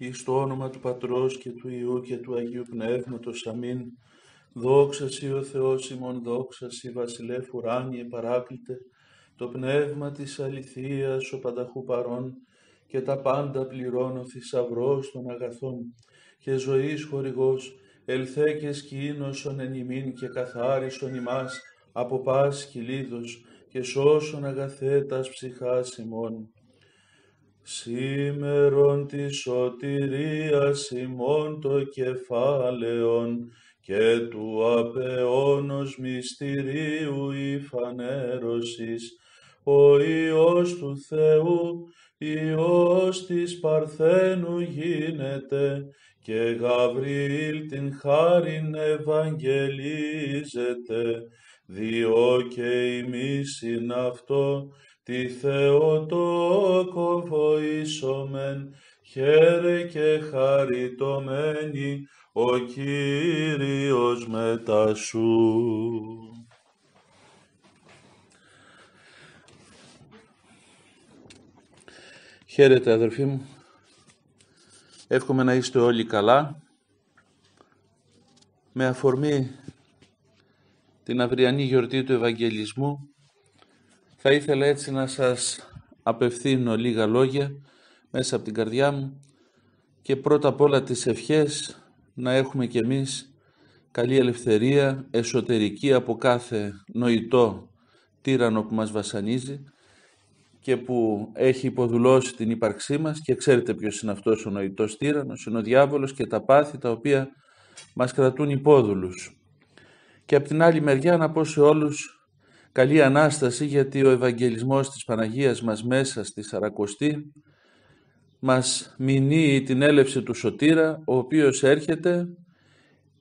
εις το όνομα του Πατρός και του Ιού και του Αγίου Πνεύματος. Αμήν. Δόξα Σύ ο Θεός ημών, δόξα Σύ βασιλεύ ουράνιε παράκλητε, το πνεύμα της αληθείας ο πανταχού παρών και τα πάντα πληρώνω θησαυρός των αγαθών και ζωής χορηγός, και σκήνωσον εν ημίν και καθάρισον ημάς από πάση κυλίδος και σώσον αγαθέτας ψυχάς ημών σήμερον της σωτηρίας ημών το κεφάλαιον και του απεώνος μυστηρίου η φανέρωσης, ο Υιός του Θεού, Υιός της Παρθένου γίνεται, και Γαβριήλ την χάριν ευαγγελίζεται, διό και ημίσιν αυτό, Τη Θεοτόκο μεν, χαίρε και χαριτωμένη, ο Κύριος μετά σου. Χαίρετε αδερφοί μου. Εύχομαι να είστε όλοι καλά. Με αφορμή την αυριανή γιορτή του Ευαγγελισμού θα ήθελα έτσι να σας απευθύνω λίγα λόγια μέσα από την καρδιά μου και πρώτα απ' όλα τις ευχές να έχουμε κι εμείς καλή ελευθερία εσωτερική από κάθε νοητό τύρανο που μας βασανίζει και που έχει υποδουλώσει την ύπαρξή μας και ξέρετε ποιος είναι αυτός ο νοητός τύρανος, είναι ο διάβολος και τα πάθη τα οποία μας κρατούν υπόδουλους. Και από την άλλη μεριά να πω σε όλους Καλή Ανάσταση γιατί ο Ευαγγελισμός της Παναγίας μας μέσα στη Σαρακοστή μας μηνύει την έλευση του Σωτήρα, ο οποίος έρχεται,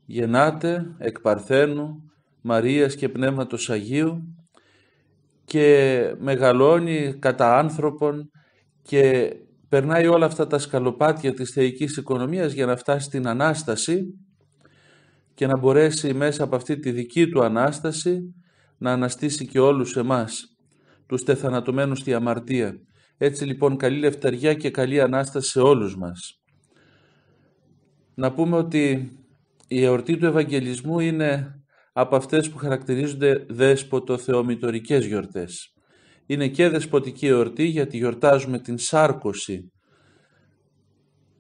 γεννάται εκ Παρθένου, Μαρίας και Πνεύματος Αγίου και μεγαλώνει κατά άνθρωπον και περνάει όλα αυτά τα σκαλοπάτια της θεϊκής οικονομίας για να φτάσει στην Ανάσταση και να μπορέσει μέσα από αυτή τη δική του Ανάσταση να αναστήσει και όλους εμάς, τους τεθανατωμένους στη αμαρτία. Έτσι λοιπόν καλή λεφταριά και καλή Ανάσταση σε όλους μας. Να πούμε ότι η εορτή του Ευαγγελισμού είναι από αυτές που χαρακτηρίζονται δέσποτο θεομητορικές γιορτές. Είναι και δεσποτική εορτή γιατί γιορτάζουμε την σάρκωση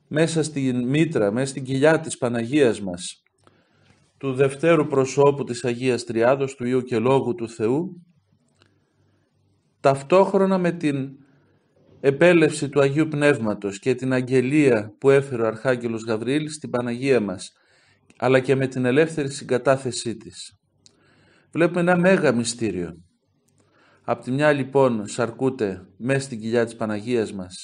μέσα στην μήτρα, μέσα στην κοιλιά της Παναγίας μας του Δευτέρου Προσώπου της Αγίας Τριάδος, του Υιού και Λόγου του Θεού, ταυτόχρονα με την επέλευση του Αγίου Πνεύματος και την αγγελία που έφερε ο Αρχάγγελος Γαβριήλ στην Παναγία μας, αλλά και με την ελεύθερη συγκατάθεσή της. Βλέπουμε ένα μέγα μυστήριο. Απ' τη μια λοιπόν σαρκούται μέσα στην κοιλιά της Παναγίας μας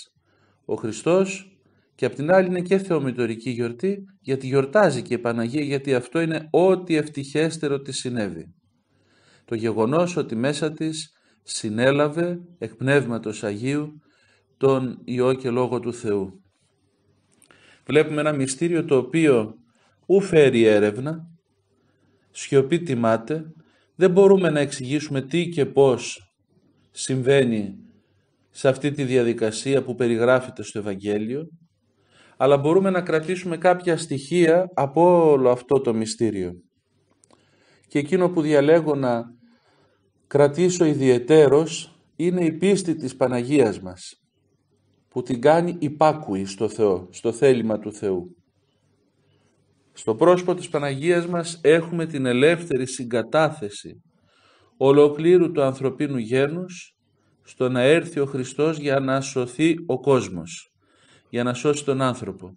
ο Χριστός και απ' την άλλη είναι και θεομητορική γιορτή γιατί γιορτάζει και η Παναγία γιατί αυτό είναι ό,τι ευτυχέστερο της συνέβη. Το γεγονός ότι μέσα της συνέλαβε εκ Πνεύματος Αγίου τον Υιό και Λόγο του Θεού. Βλέπουμε ένα μυστήριο το οποίο ου φέρει έρευνα, σιωπή τιμάται, δεν μπορούμε να εξηγήσουμε τι και πώς συμβαίνει σε αυτή τη διαδικασία που περιγράφεται στο Ευαγγέλιο, αλλά μπορούμε να κρατήσουμε κάποια στοιχεία από όλο αυτό το μυστήριο. Και εκείνο που διαλέγω να κρατήσω ιδιαιτέρως είναι η πίστη της Παναγίας μας, που την κάνει υπάκουη στο Θεό, στο θέλημα του Θεού. Στο πρόσωπο της Παναγίας μας έχουμε την ελεύθερη συγκατάθεση ολοκλήρου του ανθρωπίνου γένους στο να έρθει ο Χριστός για να σωθεί ο κόσμος για να σώσει τον άνθρωπο.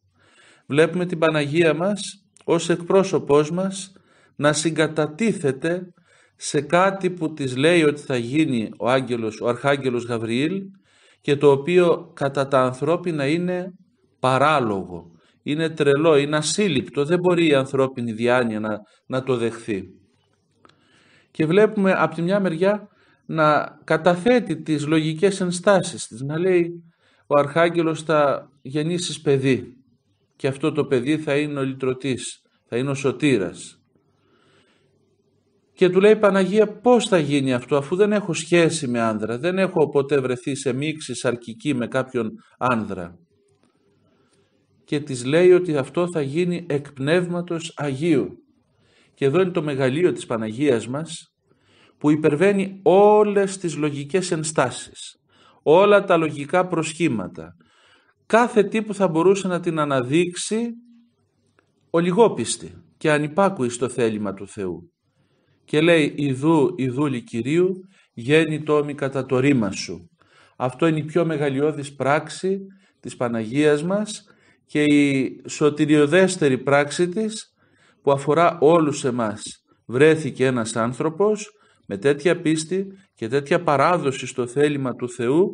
Βλέπουμε την Παναγία μας ως εκπρόσωπός μας να συγκατατίθεται σε κάτι που της λέει ότι θα γίνει ο άγγελος, ο αρχάγγελος Γαβριήλ και το οποίο κατά τα ανθρώπινα είναι παράλογο, είναι τρελό, είναι ασύλληπτο, δεν μπορεί η ανθρώπινη διάνοια να, να το δεχθεί. Και βλέπουμε από τη μια μεριά να καταθέτει τις λογικές ενστάσεις της, να λέει ο Αρχάγγελος θα γεννήσεις παιδί και αυτό το παιδί θα είναι ο λυτρωτής, θα είναι ο σωτήρας. Και του λέει Παναγία πώς θα γίνει αυτό αφού δεν έχω σχέση με άνδρα, δεν έχω ποτέ βρεθεί σε μίξη σαρκική με κάποιον άνδρα. Και της λέει ότι αυτό θα γίνει εκ πνεύματος Αγίου. Και εδώ είναι το μεγαλείο της Παναγίας μας που υπερβαίνει όλες τις λογικές ενστάσεις, όλα τα λογικά προσχήματα, κάθε τι που θα μπορούσε να την αναδείξει ολιγόπιστη και ανυπάκουη στο θέλημα του Θεού. Και λέει «Ιδού, Ιδούλη Κυρίου, γέννη τόμη κατά το ρήμα σου». Αυτό είναι η πιο μεγαλειώδης πράξη της Παναγίας μας και η σωτηριοδέστερη πράξη της που αφορά όλους εμάς. Βρέθηκε ένας άνθρωπος με τέτοια πίστη και τέτοια παράδοση στο θέλημα του Θεού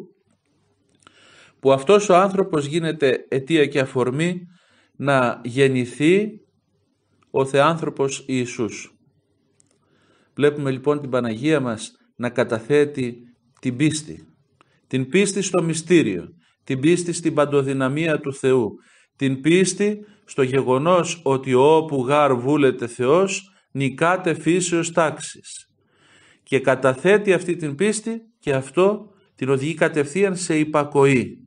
που αυτός ο άνθρωπος γίνεται αιτία και αφορμή να γεννηθεί ο Θεάνθρωπος Ιησούς. Βλέπουμε λοιπόν την Παναγία μας να καταθέτει την πίστη, την πίστη στο μυστήριο, την πίστη στην παντοδυναμία του Θεού, την πίστη στο γεγονός ότι όπου γάρ βούλεται Θεός νικάται φύσεως τάξης. Και καταθέτει αυτή την πίστη και αυτό την οδηγεί κατευθείαν σε υπακοή.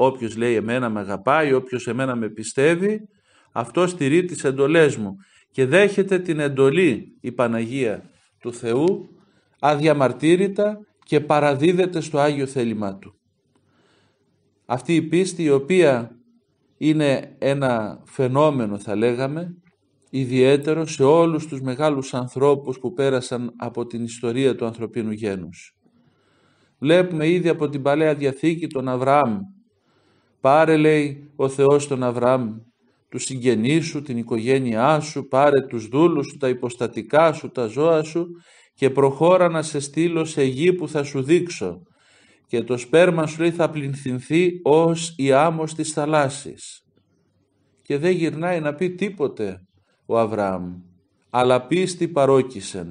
Όποιος λέει εμένα με αγαπάει, όποιος εμένα με πιστεύει, αυτό στηρεί τις εντολές μου και δέχεται την εντολή η Παναγία του Θεού αδιαμαρτύρητα και παραδίδεται στο Άγιο θέλημά Του. Αυτή η πίστη η οποία είναι ένα φαινόμενο θα λέγαμε ιδιαίτερο σε όλους τους μεγάλους ανθρώπους που πέρασαν από την ιστορία του ανθρωπίνου γένους. Βλέπουμε ήδη από την Παλαιά Διαθήκη τον Αβραάμ Πάρε, λέει, ο Θεός τον Αβραάμ, τους συγγενείς σου, την οικογένειά σου, πάρε τους δούλους σου, τα υποστατικά σου, τα ζώα σου και προχώρα να σε στείλω σε γη που θα σου δείξω. Και το σπέρμα σου λέει θα πληνθυνθεί ως η άμμος της θαλάσσης. Και δεν γυρνάει να πει τίποτε ο Αβραάμ, αλλά πίστη παρόκησεν.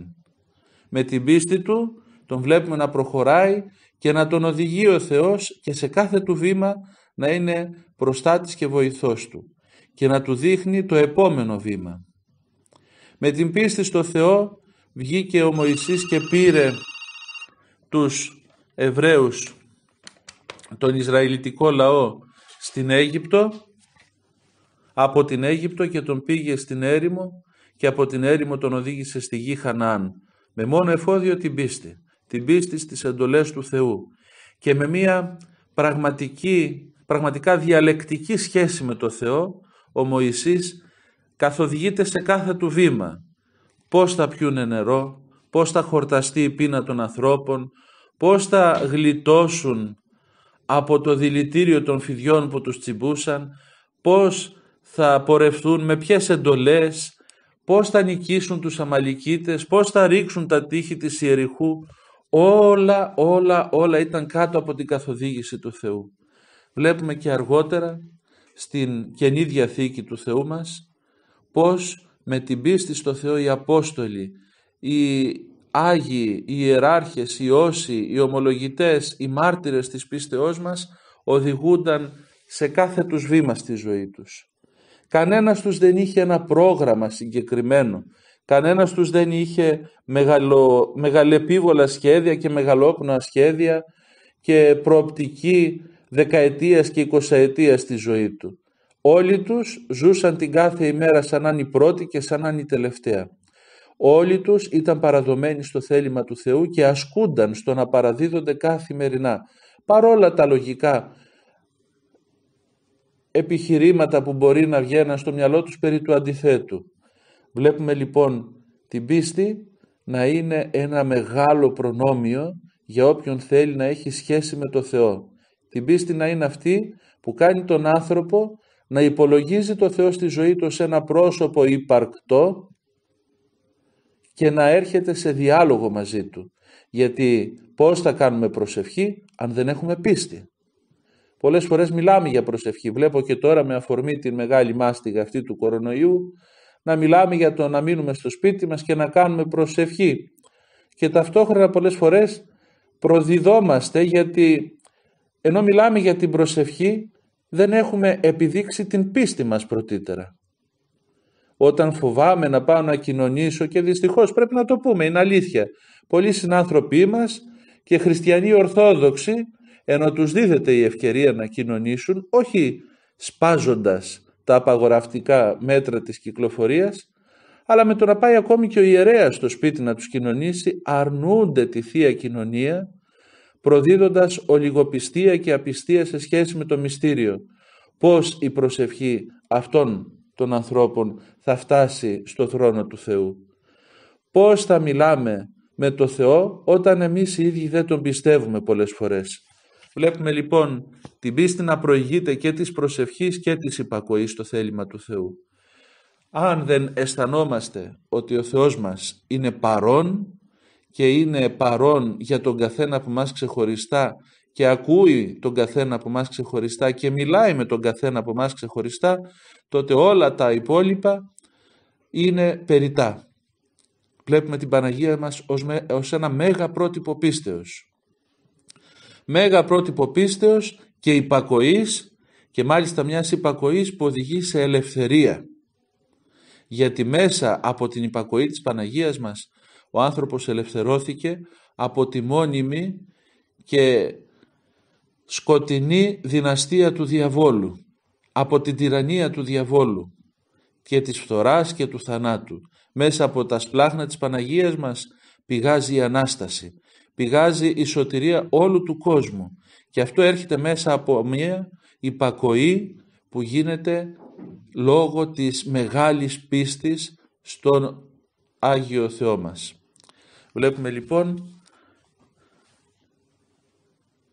Με την πίστη του τον βλέπουμε να προχωράει και να τον οδηγεί ο Θεός και σε κάθε του βήμα να είναι προστάτης και βοηθός του και να του δείχνει το επόμενο βήμα. Με την πίστη στο Θεό βγήκε ο Μωυσής και πήρε τους Εβραίους, τον Ισραηλιτικό λαό στην Αίγυπτο, από την Αίγυπτο και τον πήγε στην έρημο και από την έρημο τον οδήγησε στη γη Χανάν, με μόνο εφόδιο την πίστη, την πίστη στις εντολές του Θεού και με μία πραγματική πραγματικά διαλεκτική σχέση με το Θεό, ο Μωυσής καθοδηγείται σε κάθε του βήμα. Πώς θα πιούνε νερό, πώς θα χορταστεί η πείνα των ανθρώπων, πώς θα γλιτώσουν από το δηλητήριο των φιδιών που τους τσιμπούσαν, πώς θα πορευτούν, με ποιες εντολές, πώς θα νικήσουν τους αμαλικίτες, πώς θα ρίξουν τα τείχη της Ιεριχού. Όλα, όλα, όλα ήταν κάτω από την καθοδήγηση του Θεού. Βλέπουμε και αργότερα στην Καινή Διαθήκη του Θεού μας πως με την πίστη στο Θεό οι Απόστολοι, οι Άγιοι, οι Ιεράρχες, οι Όσοι, οι Ομολογητές, οι μάρτυρες της πίστεώς μας οδηγούνταν σε κάθε τους βήμα στη ζωή τους. Κανένας τους δεν είχε ένα πρόγραμμα συγκεκριμένο, κανένας τους δεν είχε μεγαλο, μεγαλεπίβολα σχέδια και μεγαλόπνοα σχέδια και προοπτική δεκαετίας και εικοσαετίας στη ζωή του. Όλοι τους ζούσαν την κάθε ημέρα σαν αν η πρώτη και σαν αν η τελευταία. Όλοι τους ήταν παραδομένοι στο θέλημα του Θεού και ασκούνταν στο να παραδίδονται καθημερινά. Παρόλα τα λογικά επιχειρήματα που μπορεί να βγαίνουν στο μυαλό τους περί του αντιθέτου. Βλέπουμε λοιπόν την πίστη να είναι ένα μεγάλο προνόμιο για όποιον θέλει να έχει σχέση με το Θεό. Την πίστη να είναι αυτή που κάνει τον άνθρωπο να υπολογίζει το Θεό στη ζωή του σε ένα πρόσωπο υπαρκτό και να έρχεται σε διάλογο μαζί του. Γιατί πώς θα κάνουμε προσευχή αν δεν έχουμε πίστη. Πολλές φορές μιλάμε για προσευχή. Βλέπω και τώρα με αφορμή την μεγάλη μάστιγα αυτή του κορονοϊού να μιλάμε για το να μείνουμε στο σπίτι μας και να κάνουμε προσευχή. Και ταυτόχρονα πολλές φορές προδιδόμαστε γιατί ενώ μιλάμε για την προσευχή, δεν έχουμε επιδείξει την πίστη μας πρωτύτερα. Όταν φοβάμαι να πάω να κοινωνήσω και δυστυχώς πρέπει να το πούμε, είναι αλήθεια. Πολλοί συνάνθρωποι μας και χριστιανοί ορθόδοξοι, ενώ τους δίδεται η ευκαιρία να κοινωνήσουν, όχι σπάζοντας τα απαγοραυτικά μέτρα της κυκλοφορίας, αλλά με το να πάει ακόμη και ο ιερέας στο σπίτι να τους κοινωνήσει, αρνούνται τη Θεία Κοινωνία προδίδοντας ολιγοπιστία και απιστία σε σχέση με το μυστήριο. Πώς η προσευχή αυτών των ανθρώπων θα φτάσει στο θρόνο του Θεού. Πώς θα μιλάμε με το Θεό όταν εμείς οι ίδιοι δεν τον πιστεύουμε πολλές φορές. Βλέπουμε λοιπόν την πίστη να προηγείται και της προσευχής και της υπακοής στο θέλημα του Θεού. Αν δεν αισθανόμαστε ότι ο Θεός μας είναι παρόν, και είναι παρόν για τον καθένα από μας ξεχωριστά και ακούει τον καθένα από μας ξεχωριστά και μιλάει με τον καθένα από μας ξεχωριστά, τότε όλα τα υπόλοιπα είναι περιτά. Βλέπουμε την Παναγία μας ως, ως ένα μέγα πρότυπο πίστεως. Μέγα πρότυπο πίστεως και υπακοής και μάλιστα μιας υπακοής που οδηγεί σε ελευθερία. Γιατί μέσα από την υπακοή της Παναγίας μας ο άνθρωπος ελευθερώθηκε από τη μόνιμη και σκοτεινή δυναστεία του διαβόλου, από την τυραννία του διαβόλου και της φθοράς και του θανάτου. Μέσα από τα σπλάχνα της Παναγίας μας πηγάζει η Ανάσταση, πηγάζει η σωτηρία όλου του κόσμου και αυτό έρχεται μέσα από μια υπακοή που γίνεται λόγω της μεγάλης πίστης στον Άγιο Θεό μας. Βλέπουμε λοιπόν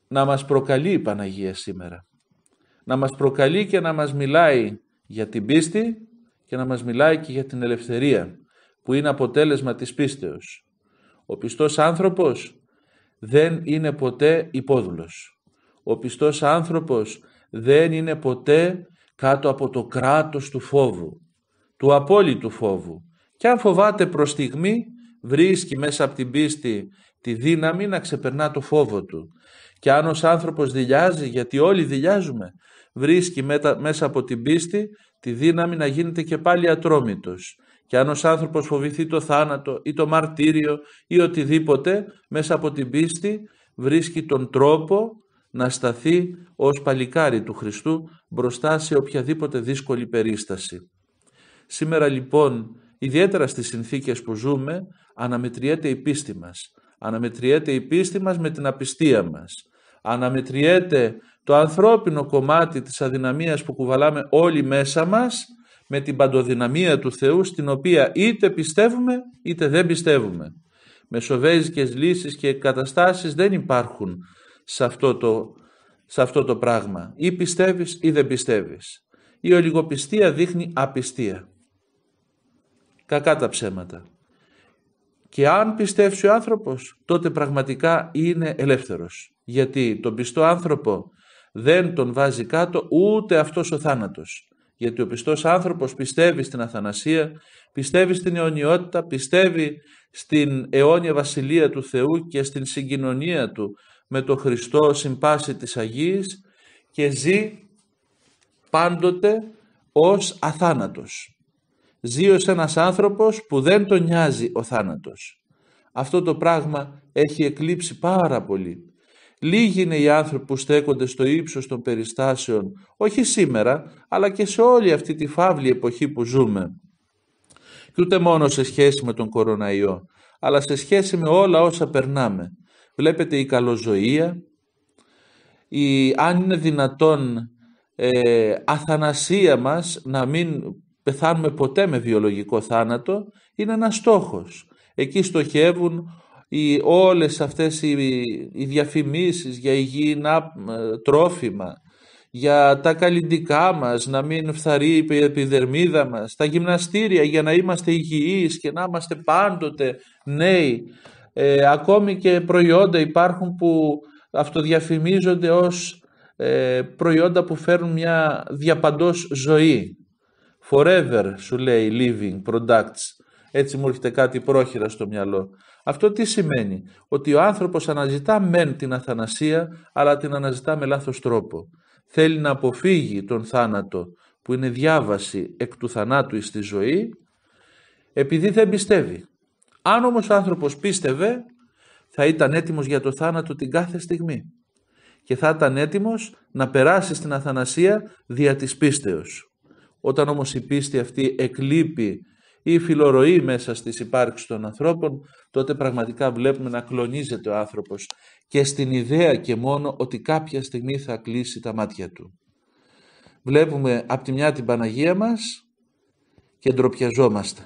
να μας προκαλεί η Παναγία σήμερα. Να μας προκαλεί και να μας μιλάει για την πίστη και να μας μιλάει και για την ελευθερία που είναι αποτέλεσμα της πίστεως. Ο πιστός άνθρωπος δεν είναι ποτέ υπόδουλος. Ο πιστός άνθρωπος δεν είναι ποτέ κάτω από το κράτος του φόβου, του απόλυτου φόβου. Και αν φοβάται προς στιγμή, βρίσκει μέσα από την πίστη τη δύναμη να ξεπερνά το φόβο του. Και αν ο άνθρωπος δηλιάζει, γιατί όλοι δηλιάζουμε, βρίσκει μέσα από την πίστη τη δύναμη να γίνεται και πάλι ατρόμητος. Και αν ο άνθρωπος φοβηθεί το θάνατο ή το μαρτύριο ή οτιδήποτε, μέσα από την πίστη βρίσκει τον τρόπο να σταθεί ως παλικάρι του Χριστού μπροστά σε οποιαδήποτε δύσκολη περίσταση. Σήμερα λοιπόν, ιδιαίτερα στις συνθήκες που ζούμε, αναμετριέται η πίστη μας. Αναμετριέται η πίστη μας με την απιστία μας. Αναμετριέται το ανθρώπινο κομμάτι της αδυναμίας που κουβαλάμε όλοι μέσα μας με την παντοδυναμία του Θεού στην οποία είτε πιστεύουμε είτε δεν πιστεύουμε. Μεσοβέζικες λύσεις και καταστάσεις δεν υπάρχουν σε αυτό το, σε αυτό το πράγμα. Ή πιστεύεις ή δεν πιστεύεις. Η ολιγοπιστία δείχνει απιστία. Κακά τα ψέματα. Και αν πιστεύσει ο άνθρωπος, τότε πραγματικά είναι ελεύθερος. Γιατί τον πιστό άνθρωπο δεν τον βάζει κάτω ούτε αυτός ο θάνατος. Γιατί ο πιστός άνθρωπος πιστεύει στην αθανασία, πιστεύει στην αιωνιότητα, πιστεύει στην αιώνια βασιλεία του Θεού και στην συγκοινωνία του με το Χριστό συμπάση της Αγίας και ζει πάντοτε ως αθάνατος. Ζει ως ένας άνθρωπος που δεν τον νοιάζει ο θάνατος. Αυτό το πράγμα έχει εκλείψει πάρα πολύ. Λίγοι είναι οι άνθρωποι που στέκονται στο ύψος των περιστάσεων, όχι σήμερα, αλλά και σε όλη αυτή τη φαύλη εποχή που ζούμε. Και ούτε μόνο σε σχέση με τον κοροναϊό, αλλά σε σχέση με όλα όσα περνάμε. Βλέπετε η καλοζωία, η, αν είναι δυνατόν ε, αθανασία μας να μην πεθάνουμε ποτέ με βιολογικό θάνατο, είναι ένας στόχος. Εκεί στοχεύουν οι, όλες αυτές οι, οι διαφημίσεις για υγιεινά τρόφιμα, για τα καλλιντικά μας, να μην φθαρεί η επιδερμίδα μας, τα γυμναστήρια για να είμαστε υγιείς και να είμαστε πάντοτε νέοι. Ε, ακόμη και προϊόντα υπάρχουν που αυτοδιαφημίζονται ως ε, προϊόντα που φέρνουν μια διαπαντός ζωή. Forever σου λέει living products. Έτσι μου έρχεται κάτι πρόχειρα στο μυαλό. Αυτό τι σημαίνει. Ότι ο άνθρωπος αναζητά μεν την αθανασία, αλλά την αναζητά με λάθος τρόπο. Θέλει να αποφύγει τον θάνατο, που είναι διάβαση εκ του θανάτου στη ζωή, επειδή δεν πιστεύει. Αν όμως ο άνθρωπος πίστευε, θα ήταν έτοιμος για το θάνατο την κάθε στιγμή και θα ήταν έτοιμος να περάσει στην αθανασία δια της πίστεως. Όταν όμως η πίστη αυτή εκλείπει ή φιλορροεί μέσα στις υπάρξεις των ανθρώπων, τότε πραγματικά βλέπουμε να κλονίζεται ο άνθρωπος και στην ιδέα και μόνο ότι κάποια στιγμή θα κλείσει τα μάτια του. Βλέπουμε από τη μια την Παναγία μας και ντροπιαζόμαστε.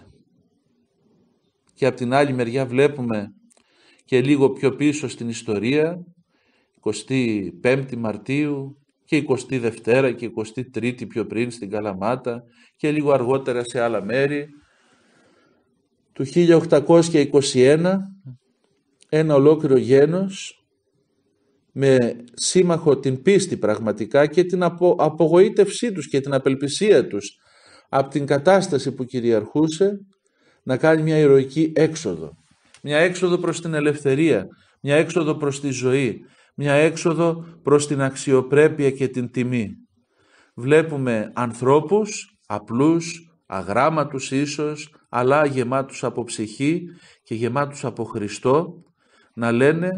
Και από την άλλη μεριά βλέπουμε και λίγο πιο πίσω στην ιστορία, 25η Μαρτίου, και 22η και 23η πιο πριν στην Καλαμάτα και λίγο αργότερα σε άλλα μέρη. Το 1821 ένα ολόκληρο γένος με σύμμαχο την πίστη πραγματικά και την απο, απογοήτευσή τους και την απελπισία τους από την κατάσταση που κυριαρχούσε να κάνει μια ηρωική έξοδο. Μια έξοδο προς την ελευθερία, μια έξοδο προς τη ζωή, μια έξοδο προς την αξιοπρέπεια και την τιμή. Βλέπουμε ανθρώπους απλούς, αγράμματους ίσως, αλλά γεμάτους από ψυχή και γεμάτους από Χριστό, να λένε,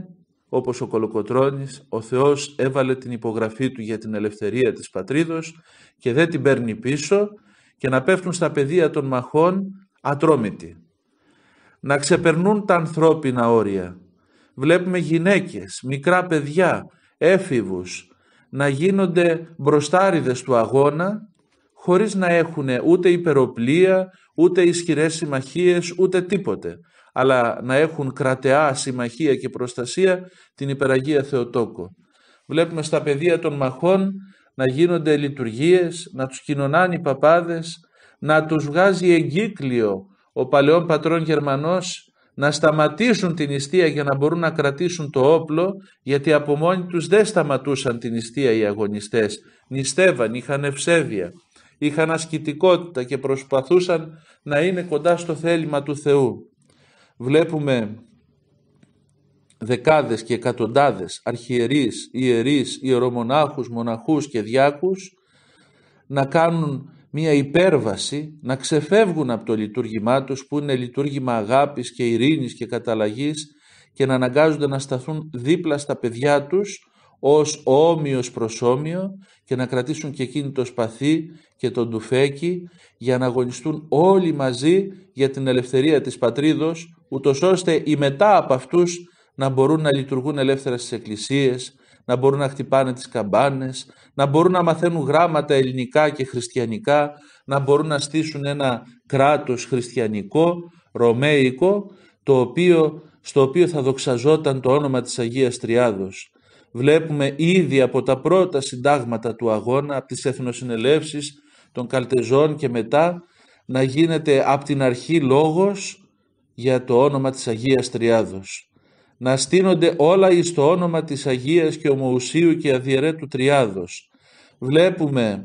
όπως ο Κολοκοτρώνης, ο Θεός έβαλε την υπογραφή του για την ελευθερία της πατρίδος και δεν την παίρνει πίσω και να πέφτουν στα πεδία των μαχών ατρόμητοι. Να ξεπερνούν τα ανθρώπινα όρια, Βλέπουμε γυναίκες, μικρά παιδιά, έφηβους να γίνονται μπροστάριδες του αγώνα χωρίς να έχουν ούτε υπεροπλία, ούτε ισχυρές συμμαχίες, ούτε τίποτε. Αλλά να έχουν κρατεά συμμαχία και προστασία την υπεραγία Θεοτόκο. Βλέπουμε στα πεδία των μαχών να γίνονται λειτουργίες, να τους κοινωνάνε οι παπάδες, να τους βγάζει εγκύκλιο ο παλαιόν πατρόν Γερμανός να σταματήσουν την νηστεία για να μπορούν να κρατήσουν το όπλο, γιατί από μόνοι τους δεν σταματούσαν την νηστεία οι αγωνιστές. Νηστεύαν, είχαν ευσέβεια, είχαν ασκητικότητα και προσπαθούσαν να είναι κοντά στο θέλημα του Θεού. Βλέπουμε δεκάδες και εκατοντάδες αρχιερείς, ιερείς, ιερομονάχους, μοναχούς και διάκους να κάνουν μία υπέρβαση να ξεφεύγουν από το λειτουργήμά τους που είναι λειτουργήμα αγάπης και ειρήνης και καταλλαγής και να αναγκάζονται να σταθούν δίπλα στα παιδιά τους ως όμοιος προς όμοιο και να κρατήσουν και εκείνη το σπαθί και τον τουφέκι για να αγωνιστούν όλοι μαζί για την ελευθερία της πατρίδος ούτως ώστε οι μετά από αυτούς να μπορούν να λειτουργούν ελεύθερα στις εκκλησίες, να μπορούν να χτυπάνε τις καμπάνες, να μπορούν να μαθαίνουν γράμματα ελληνικά και χριστιανικά, να μπορούν να στήσουν ένα κράτος χριστιανικό, ρωμαϊκό, το οποίο, στο οποίο θα δοξαζόταν το όνομα της Αγίας Τριάδος. Βλέπουμε ήδη από τα πρώτα συντάγματα του αγώνα, από τις εθνοσυνελεύσεις των Καλτεζών και μετά, να γίνεται από την αρχή λόγος για το όνομα της Αγίας Τριάδος να στείνονται όλα εις το όνομα της Αγίας και Ομοουσίου και Αδιαιρέτου Τριάδος. Βλέπουμε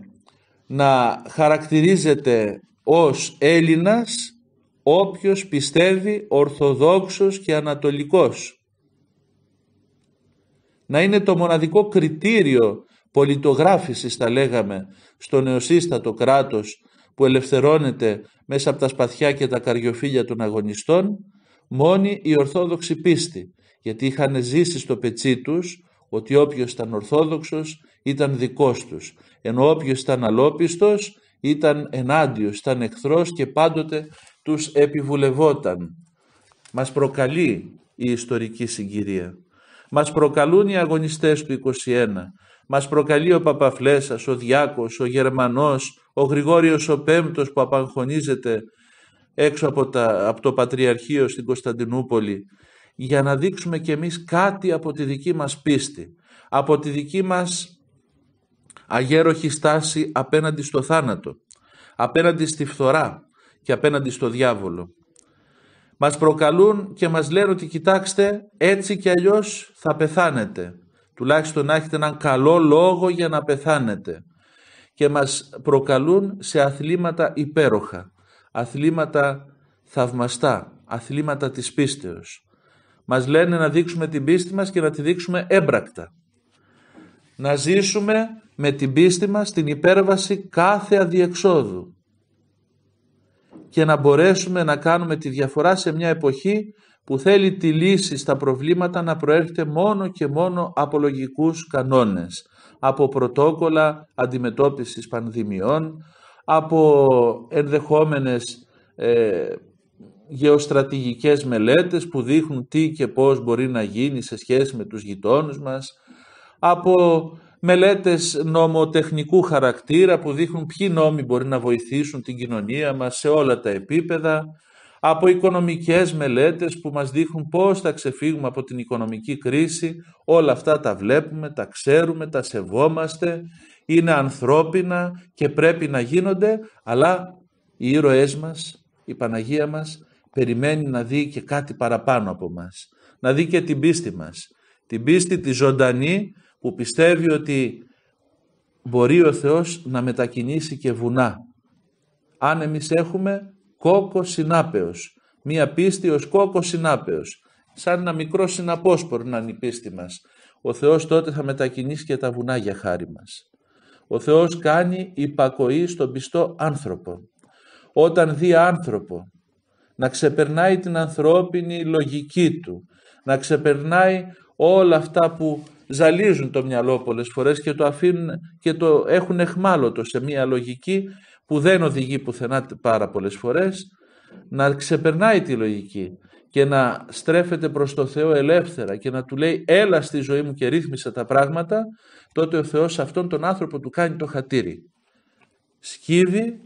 να χαρακτηρίζεται ως Έλληνας όποιος πιστεύει Ορθοδόξος και Ανατολικός. Να είναι το μοναδικό κριτήριο πολιτογράφησης τα λέγαμε στο νεοσύστατο κράτος που ελευθερώνεται μέσα από τα σπαθιά και τα καριοφίλια των αγωνιστών μόνη η Ορθόδοξη πίστη γιατί είχαν ζήσει στο πετσί τους ότι όποιος ήταν ορθόδοξος ήταν δικός τους, ενώ όποιος ήταν αλόπιστος ήταν ενάντιος, ήταν εχθρός και πάντοτε τους επιβουλευόταν. Μας προκαλεί η ιστορική συγκυρία. Μας προκαλούν οι αγωνιστές του 21. Μας προκαλεί ο Παπαφλέσας, ο Διάκος, ο Γερμανός, ο Γρηγόριος ο Πέμπτος που απαγχωνίζεται έξω από, από το Πατριαρχείο στην Κωνσταντινούπολη για να δείξουμε κι εμείς κάτι από τη δική μας πίστη, από τη δική μας αγέροχη στάση απέναντι στο θάνατο, απέναντι στη φθορά και απέναντι στο διάβολο. Μας προκαλούν και μας λένε ότι κοιτάξτε έτσι κι αλλιώς θα πεθάνετε. Τουλάχιστον να έχετε έναν καλό λόγο για να πεθάνετε. Και μας προκαλούν σε αθλήματα υπέροχα, αθλήματα θαυμαστά, αθλήματα της πίστεως. Μας λένε να δείξουμε την πίστη μας και να τη δείξουμε έμπρακτα. Να ζήσουμε με την πίστη μας την υπέρβαση κάθε αδιεξόδου και να μπορέσουμε να κάνουμε τη διαφορά σε μια εποχή που θέλει τη λύση στα προβλήματα να προέρχεται μόνο και μόνο από λογικούς κανόνες, από πρωτόκολλα αντιμετώπισης πανδημιών, από ενδεχόμενες ε, γεωστρατηγικές μελέτες που δείχνουν τι και πώς μπορεί να γίνει σε σχέση με τους γειτόνους μας, από μελέτες νομοτεχνικού χαρακτήρα που δείχνουν ποιοι νόμοι μπορεί να βοηθήσουν την κοινωνία μας σε όλα τα επίπεδα, από οικονομικές μελέτες που μας δείχνουν πώς θα ξεφύγουμε από την οικονομική κρίση. Όλα αυτά τα βλέπουμε, τα ξέρουμε, τα σεβόμαστε, είναι ανθρώπινα και πρέπει να γίνονται, αλλά οι ήρωές μας, η Παναγία μας περιμένει να δει και κάτι παραπάνω από μας. Να δει και την πίστη μας. Την πίστη τη ζωντανή που πιστεύει ότι μπορεί ο Θεός να μετακινήσει και βουνά. Αν εμείς έχουμε κόκο συνάπεος, μία πίστη ως κόκο συνάπεος, σαν ένα μικρό συναπόσπορο να είναι η πίστη μας, ο Θεός τότε θα μετακινήσει και τα βουνά για χάρη μας. Ο Θεός κάνει υπακοή στον πιστό άνθρωπο. Όταν δει άνθρωπο να ξεπερνάει την ανθρώπινη λογική του, να ξεπερνάει όλα αυτά που ζαλίζουν το μυαλό πολλές φορές και το αφήνουν και το έχουν εχμάλωτο σε μια λογική που δεν οδηγεί πουθενά πάρα πολλές φορές, να ξεπερνάει τη λογική και να στρέφεται προς το Θεό ελεύθερα και να του λέει έλα στη ζωή μου και ρύθμισε τα πράγματα, τότε ο Θεός αυτόν τον άνθρωπο του κάνει το χατήρι. Σκύβει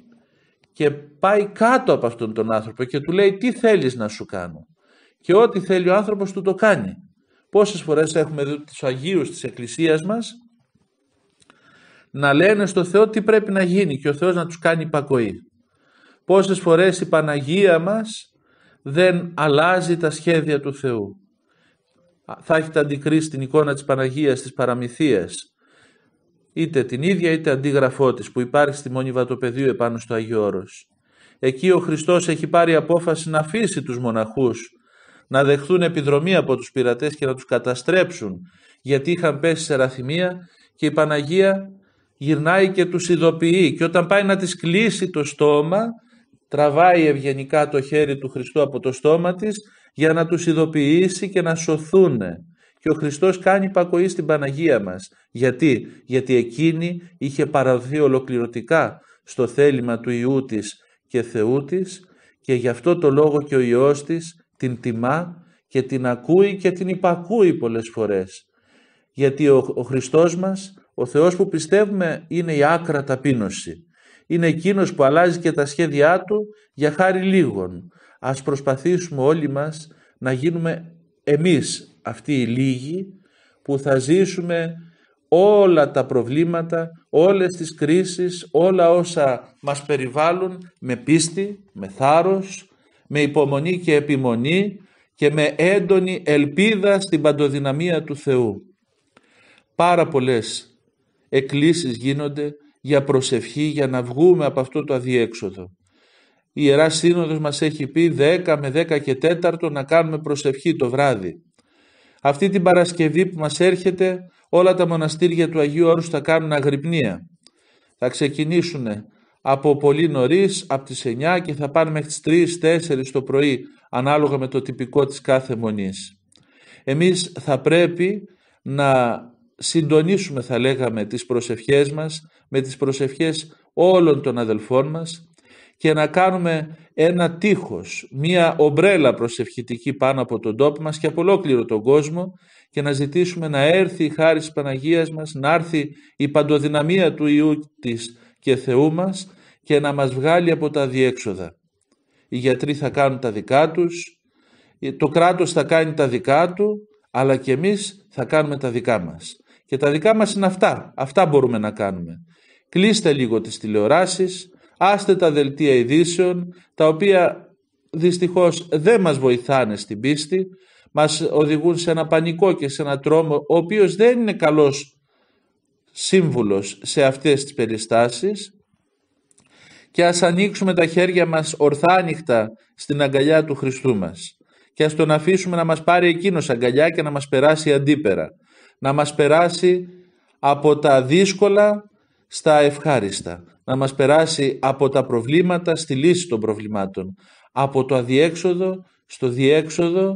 και πάει κάτω από αυτόν τον άνθρωπο και του λέει τι θέλεις να σου κάνω. Και ό,τι θέλει ο άνθρωπος του το κάνει. Πόσες φορές έχουμε δει τους Αγίους της Εκκλησίας μας να λένε στο Θεό τι πρέπει να γίνει και ο Θεός να τους κάνει υπακοή. Πόσες φορές η Παναγία μας δεν αλλάζει τα σχέδια του Θεού. Θα έχετε αντικρίσει την εικόνα της Παναγίας της Παραμυθίας είτε την ίδια είτε αντίγραφό της που υπάρχει στη Μονή Βατοπεδίου επάνω στο Άγιο Εκεί ο Χριστός έχει πάρει απόφαση να αφήσει τους μοναχούς να δεχθούν επιδρομή από τους πειρατές και να τους καταστρέψουν γιατί είχαν πέσει σε ραθυμία και η Παναγία γυρνάει και τους ειδοποιεί και όταν πάει να τις κλείσει το στόμα τραβάει ευγενικά το χέρι του Χριστού από το στόμα της για να τους ειδοποιήσει και να σωθούνε. Και ο Χριστός κάνει υπακοή στην Παναγία μας. Γιατί, γιατί εκείνη είχε παραδοθεί ολοκληρωτικά στο θέλημα του Ιού της και Θεού της και γι' αυτό το λόγο και ο Υιός της την τιμά και την ακούει και την υπακούει πολλές φορές. Γιατί ο, ο Χριστός μας, ο Θεός που πιστεύουμε είναι η άκρα ταπείνωση. Είναι εκείνος που αλλάζει και τα σχέδιά του για χάρη λίγων. Ας προσπαθήσουμε όλοι μας να γίνουμε εμείς αυτοί οι λίγοι που θα ζήσουμε όλα τα προβλήματα, όλες τις κρίσεις, όλα όσα μας περιβάλλουν με πίστη, με θάρρος, με υπομονή και επιμονή και με έντονη ελπίδα στην παντοδυναμία του Θεού. Πάρα πολλές εκκλήσεις γίνονται για προσευχή, για να βγούμε από αυτό το αδιέξοδο. Η Ιερά Σύνοδος μας έχει πει 10 με 10 και 4 να κάνουμε προσευχή το βράδυ. Αυτή την Παρασκευή που μας έρχεται όλα τα μοναστήρια του Αγίου Όρους θα κάνουν αγρυπνία. Θα ξεκινήσουν από πολύ νωρίς, από τις 9 και θα πάνε μέχρι τις 3-4 το πρωί ανάλογα με το τυπικό της κάθε μονής. Εμείς θα πρέπει να συντονίσουμε θα λέγαμε τις προσευχές μας με τις προσευχές όλων των αδελφών μας και να κάνουμε ένα τείχος, μία ομπρέλα προσευχητική πάνω από τον τόπο μας και από ολόκληρο τον κόσμο και να ζητήσουμε να έρθει η χάρη της Παναγίας μας, να έρθει η παντοδυναμία του Ιού της και Θεού μας και να μας βγάλει από τα διέξοδα. Οι γιατροί θα κάνουν τα δικά τους, το κράτος θα κάνει τα δικά του, αλλά και εμείς θα κάνουμε τα δικά μας. Και τα δικά μας είναι αυτά, αυτά μπορούμε να κάνουμε. Κλείστε λίγο τις τηλεοράσεις, Άστε τα δελτία ειδήσεων, τα οποία δυστυχώς δεν μας βοηθάνε στην πίστη, μας οδηγούν σε ένα πανικό και σε ένα τρόμο, ο οποίος δεν είναι καλός σύμβουλος σε αυτές τις περιστάσεις και ας ανοίξουμε τα χέρια μας ορθά ανοιχτά στην αγκαλιά του Χριστού μας και ας τον αφήσουμε να μας πάρει εκείνος αγκαλιά και να μας περάσει αντίπερα, να μας περάσει από τα δύσκολα στα ευχάριστα, να μας περάσει από τα προβλήματα στη λύση των προβλημάτων, από το αδιέξοδο στο διέξοδο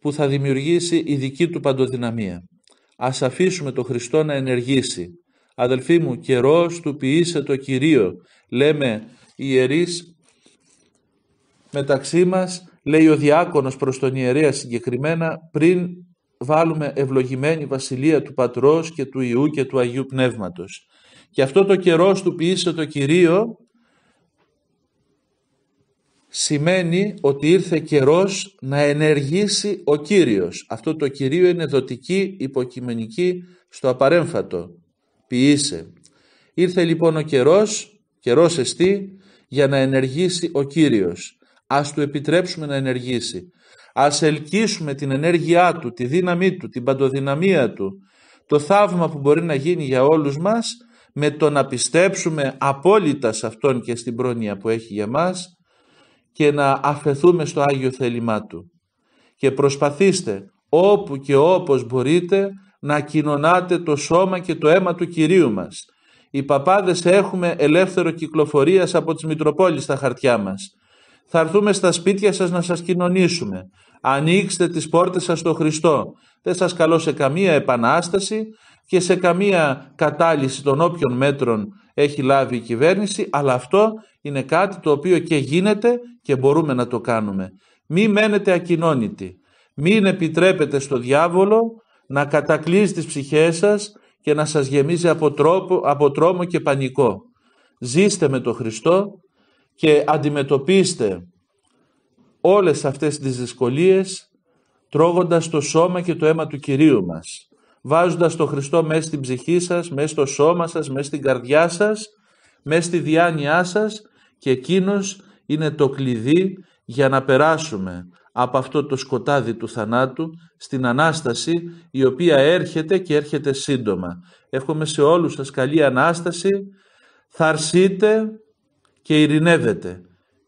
που θα δημιουργήσει η δική του παντοδυναμία. Ας αφήσουμε τον Χριστό να ενεργήσει. Αδελφοί μου, καιρός του ποιήσε το Κυρίο, λέμε οι ιερείς μεταξύ μας, λέει ο διάκονος προς τον ιερέα συγκεκριμένα, πριν βάλουμε ευλογημένη βασιλεία του Πατρός και του Ιού και του Αγίου Πνεύματος και αυτό το καιρό του ποιήσε το Κυρίο σημαίνει ότι ήρθε καιρός να ενεργήσει ο Κύριος. Αυτό το Κυρίο είναι δοτική υποκειμενική στο απαρέμφατο. Ποιήσε. Ήρθε λοιπόν ο καιρός, καιρός εστί, για να ενεργήσει ο Κύριος. Ας του επιτρέψουμε να ενεργήσει. Ας ελκύσουμε την ενέργειά του, τη δύναμή του, την παντοδυναμία του, το θαύμα που μπορεί να γίνει για όλους μας με το να πιστέψουμε απόλυτα σε Αυτόν και στην πρόνοια που έχει για μας και να αφαιθούμε στο Άγιο θέλημά Του. Και προσπαθήστε όπου και όπως μπορείτε να κοινωνάτε το σώμα και το αίμα του Κυρίου μας. Οι παπάδες έχουμε ελεύθερο κυκλοφορίας από τις Μητροπόλεις στα χαρτιά μας. Θα έρθουμε στα σπίτια σας να σας κοινωνήσουμε. Ανοίξτε τις πόρτες σας στο Χριστό. Δεν σας καλώ σε καμία επανάσταση, και σε καμία κατάλυση των όποιων μέτρων έχει λάβει η κυβέρνηση, αλλά αυτό είναι κάτι το οποίο και γίνεται και μπορούμε να το κάνουμε. Μη μένετε ακοινώνητοι. Μην επιτρέπετε στο διάβολο να κατακλείζει τις ψυχές σας και να σας γεμίζει από, τρόμο και πανικό. Ζήστε με τον Χριστό και αντιμετωπίστε όλες αυτές τις δυσκολίες τρώγοντας το σώμα και το αίμα του Κυρίου μας βάζοντας το Χριστό μέσα στην ψυχή σας, μέσα στο σώμα σας, μέσα στην καρδιά σας, μέσα στη διάνοιά σας και εκείνος είναι το κλειδί για να περάσουμε από αυτό το σκοτάδι του θανάτου στην Ανάσταση η οποία έρχεται και έρχεται σύντομα. Εύχομαι σε όλους σας καλή Ανάσταση, θαρσείτε και ειρηνεύετε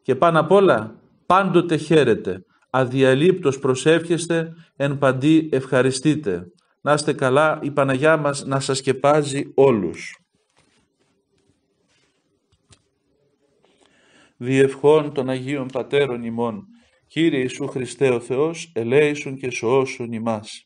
και πάνω απ' όλα πάντοτε χαίρετε, αδιαλείπτως προσεύχεστε, εν παντί ευχαριστείτε. Να είστε καλά, η Παναγιά μας να σας σκεπάζει όλους. Διευχών των Αγίων Πατέρων ημών, Κύριε Ιησού Χριστέ ο Θεός, ελέησον και σώσον ημάς.